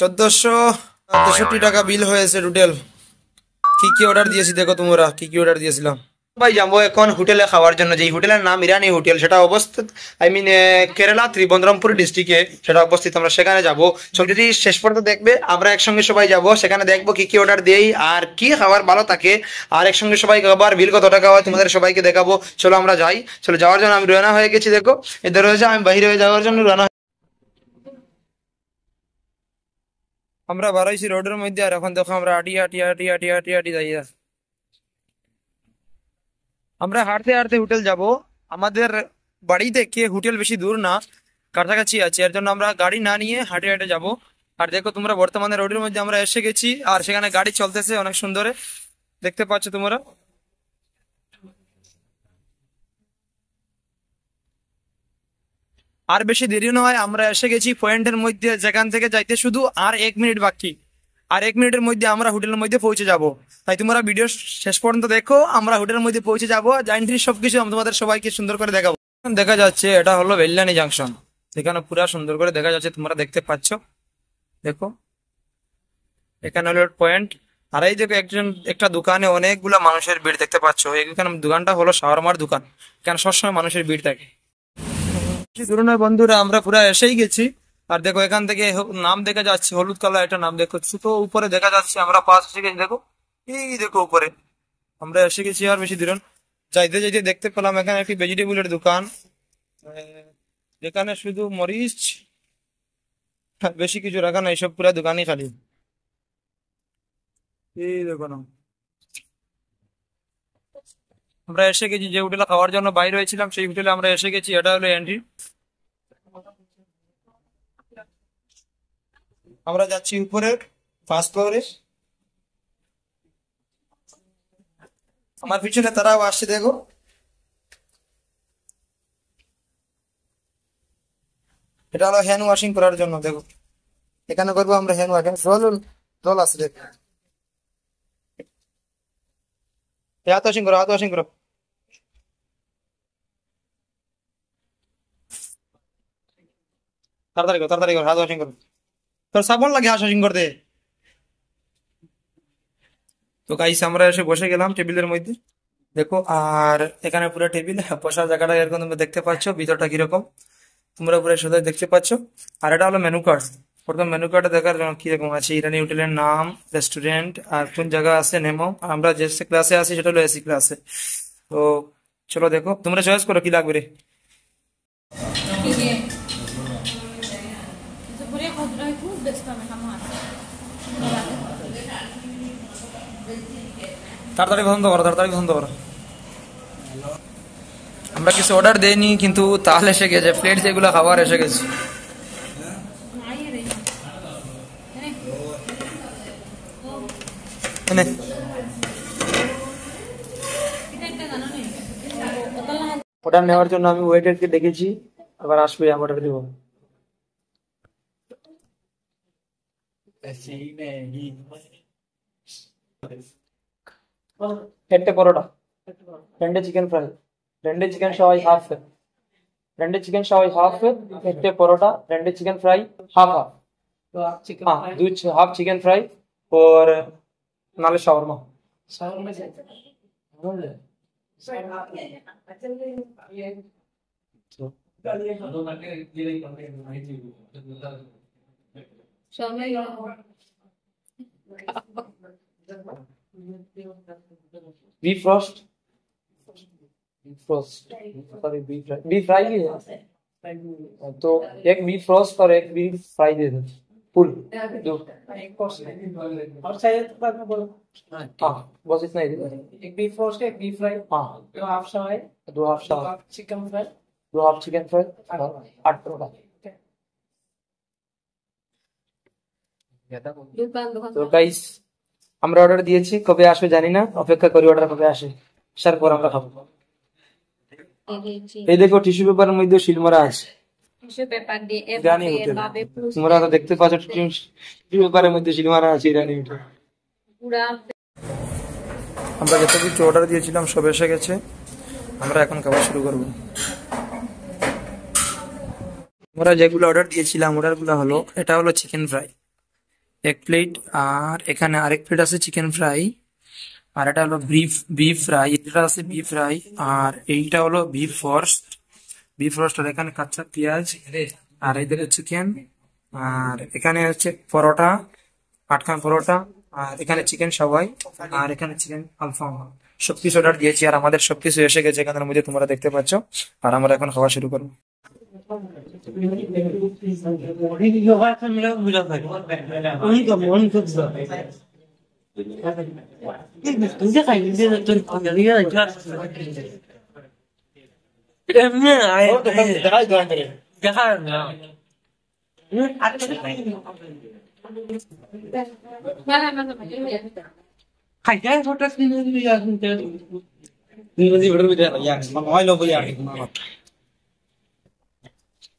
চোদ্দশো তেষট্টি টাকা বিল হয়েছে টোটাল কি কি অর্ডার দিয়েছি দেখো তোমরা কি কি অর্ডার দিয়েছিলাম ভাই যাবো এখন হোটেলে খাওয়ার জন্য যে হোটেলের নাম ইরানি হোটেল সেটা অবস্থিত আই মিন কেরালা ত্রিবন্ধরমপুর ডিস্ট্রিক্টে সেটা অবস্থিত আমরা সেখানে যাবো ছবিটি শেষ পর্যন্ত দেখবে আমরা একসঙ্গে সবাই যাব সেখানে দেখবো কি কি অর্ডার দেই আর কি খাবার ভালো থাকে আর একসঙ্গে সবাই খাবার বিল কত টাকা হয় তোমাদের সবাইকে দেখাবো চলো আমরা যাই চলো যাওয়ার জন্য আমি রওনা হয়ে গেছি দেখো এদের রয়েছে আমি বাহিরে হয়ে যাওয়ার জন্য রওনা আমরা বারাইছি রোডের মধ্যে আর এখন দেখো আমরা আটি আটি আটি আটি আটি আটি যাই আমরা হাঁটতে হাঁটতে হোটেল যাব আমাদের বাড়ি থেকে হোটেল বেশি দূর না কাছাকাছি আছে এর জন্য আমরা গাড়ি না নিয়ে হাঁটে হাঁটে যাব আর দেখো তোমরা বর্তমানে রোডের মধ্যে আমরা এসে গেছি আর সেখানে গাড়ি চলতেছে অনেক সুন্দরে দেখতে পাচ্ছ তোমরা আর বেশি দেরি নয় আমরা এসে গেছি পয়েন্টের মধ্যে যেখান থেকে যাইতে শুধু আর এক মিনিট বাকি আর এক মিনিটের মধ্যে আমরা হোটেলের মধ্যে পৌঁছে যাব তাই তোমরা ভিডিও শেষ পর্যন্ত দেখো আমরা হোটেলের মধ্যে পৌঁছে যাবো জাইন্ট্রি সবকিছু তোমাদের সবাইকে সুন্দর করে দেখাবো দেখা যাচ্ছে এটা হলো বেল্লানি জাংশন এখানে পুরা সুন্দর করে দেখা যাচ্ছে তোমরা দেখতে পাচ্ছ দেখো এখানে হলো পয়েন্ট আর এই দেখো একজন একটা দোকানে অনেকগুলা মানুষের ভিড় দেখতে পাচ্ছ এখানে দোকানটা হলো শাওয়ারমার দোকান এখানে সবসময় মানুষের ভিড় থাকে বন্ধুরা আমরা পুরো এসেই গেছি আর দেখো এখান থেকে নাম দেখা যাচ্ছে হলুদ কালার এটা নাম দেখো সুতো উপরে দেখা যাচ্ছে আমরা পাশ এসে গেছি দেখো এই দেখো উপরে আমরা এসে গেছি আর বেশি দূরণ যাইতে যাইতে দেখতে পেলাম এখানে একটি ভেজিটেবলের দোকান যেখানে শুধু মরিচ বেশি কিছু রাখা না এইসব পুরো দোকানই খালি এই দেখো না আমরা এসে গেছি যে হোটেলে খাওয়ার জন্য বাইরে হয়েছিলাম সেই হোটেলে আমরা এসে গেছি এটা হলো এন্ট্রি আমরা যাচ্ছি উপরে ফার্স্ট ফ্লোরে আমার পিছনে তারাও আসছে দেখো এটা হলো হ্যান্ড ওয়াশিং করার জন্য দেখো এখানে করবো আমরা হ্যান্ড ওয়াশিং জল জল আসছে দেখো হাত ওয়াশিং করো হাত ওয়াশিং করো তাড়াতাড়ি করো তাড়াতাড়ি কর হাত ওয়াশিং কর তোর সাবন লাগে হাত ওয়াশিং করতে তো গাইস আমরা এসে বসে গেলাম টেবিলের মধ্যে দেখো আর এখানে পুরো টেবিল বসার জায়গাটা এরকম তোমরা দেখতে পাচ্ছ ভিতরটা কিরকম তোমরা পুরো সোজা দেখতে পাচ্ছ আর এটা হলো মেনু কার্ড প্রথম মেনু কার্ডে দেখার জন্য কিরকম আছে ইরানি হোটেলের নাম রেস্টুরেন্ট আর কোন জায়গা আছে নেমো আমরা যে ক্লাসে আছি সেটা হলো এসি ক্লাসে তো চলো দেখো তোমরা চয়েস করো কি লাগবে রে भद्रायको बेचतामे हम তাড়াতাড়ি বন্ধ করো তাড়াতাড়ি পছন্দ করো আমরা কিছু অর্ডার দেইনি কিন্তু তাল এসে গেছে প্লেট যেগুলো খাবার এসে গেছে অর্ডার নেওয়ার জন্য আমি ওয়েটারকে দেখেছি আবার আসবে অর্ডার দিব రెండు పరోటా రెండు చికెన్ ఫ్రై రెండు చికెన్ షాయి హాఫ్ రెండు చికెన్ షాయి హాఫ్ పెట్టే పరోటా రెండు चिकन फ्राई हाफ हाफ हाँ दो हाफ चिकन फ्राई और नाले शावरमा शावरमा चाहिए sorry beef fry beef fry ही है तो एक बी फ्रॉस्ट और एक बी फ्राई दे दो दो और बाद में बोलो हाँ, हाँ बस इतना ही एक बी फ्रॉस्ट एक बी फ्राई हाँ दो हाफ शाव दो हाफ चिकन फ्राई दो हाफ चिकन फ्राई आठ हाँ, रुपए গাইস আমরা অর্ডার দিয়েছি কবে আসবে জানি না অপেক্ষা করি অর্ডার কবে আসে আসার পর আমরা খাবো এই দেখো টিস্যু পেপারের মধ্যে শিল মারা আছে তোমরা তো দেখতে পাচ্ছ টিস্যু পেপারের মধ্যে শিল মারা আছে ইরানি আমরা যত কিছু অর্ডার দিয়েছিলাম সব এসে গেছে আমরা এখন খাওয়া শুরু করব আমরা যেগুলো অর্ডার দিয়েছিলাম অর্ডারগুলো হলো এটা হলো চিকেন ফ্রাই এক প্লেট আর এখানে আরেক প্লেট আছে চিকেন ফ্রাই আর এটা হলো বিফ বিফ ফ্রাই এটা আছে বিফ ফ্রাই আর এইটা হলো বিফ ফর্স্ট বিফ ফর্স্ট আর এখানে কাঁচা পেঁয়াজ আর এদের চিকেন আর এখানে হচ্ছে পরোটা আটখান পরোটা আর এখানে চিকেন সবাই আর এখানে চিকেন আলফাম সবকিছু অর্ডার দিয়েছি আর আমাদের সবকিছু এসে গেছে এখানের মধ্যে তোমরা দেখতে পাচ্ছ আর আমরা এখন খাওয়া শুরু করবো خلينا نشوف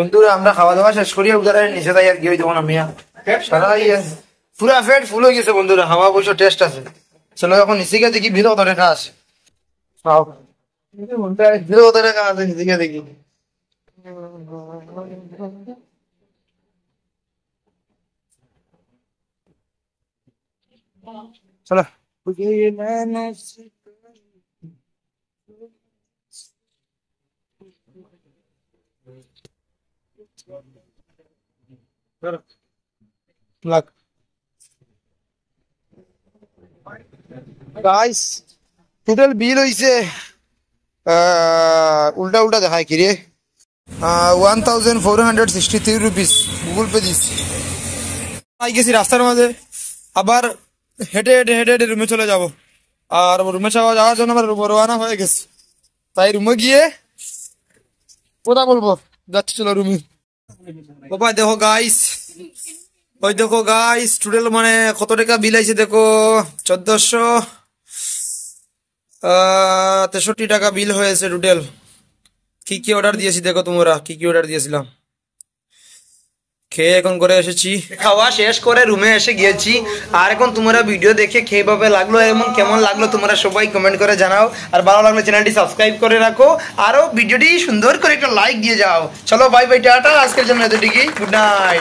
বন্ধুরা আমরা খাওয়া দাওয়া শেষ করি উদারে নিচে তাই আর কি হইতে না মিয়া সারা পুরা ফেট ফুল হয়ে গেছে বন্ধুরা হাওয়া বসে টেস্ট আছে চলো এখন নিচিকা দেখি ভিড় কত রেখা আছে ভিড় কত রেখা আছে নিচিকা দেখি চলো উল্টা উল্টা দেখায় কি রে one thousand four hundred sixty three rupees Google Pay দিস আই গেছি রাস্তার মাঝে আবার হেঁটে হেঁটে হেঁটে হেঁটে রুমে চলে যাবো আর রুমে চাওয়া যাওয়ার জন্য আমার রোয়ানা হয়ে গেছে তাই রুমে গিয়ে কোথা বলবো যাচ্ছি চলো রুমে বাবা দেখো গাইস ওই দেখো গাইস টুডেল মানে কত টাকা বিল আইছে দেখো চোদ্দশো তেষট্টি টাকা বিল হয়েছে টুডেল কি কি অর্ডার দিয়েছি দেখো তোমরা কি কি অর্ডার দিয়েছিলাম খেয়ে এখন করে এসেছি খাওয়া শেষ করে রুমে এসে গিয়েছি আর এখন তোমরা ভিডিও দেখে খেয়ে পাবে লাগলো এবং কেমন লাগলো তোমরা সবাই কমেন্ট করে জানাও আর ভালো লাগলো চ্যানেলটি সাবস্ক্রাইব করে রাখো আরও ভিডিওটি সুন্দর করে একটা লাইক দিয়ে যাও চলো বাই বাই টাটা আজকের জন্য এতটুকুই গুড নাইট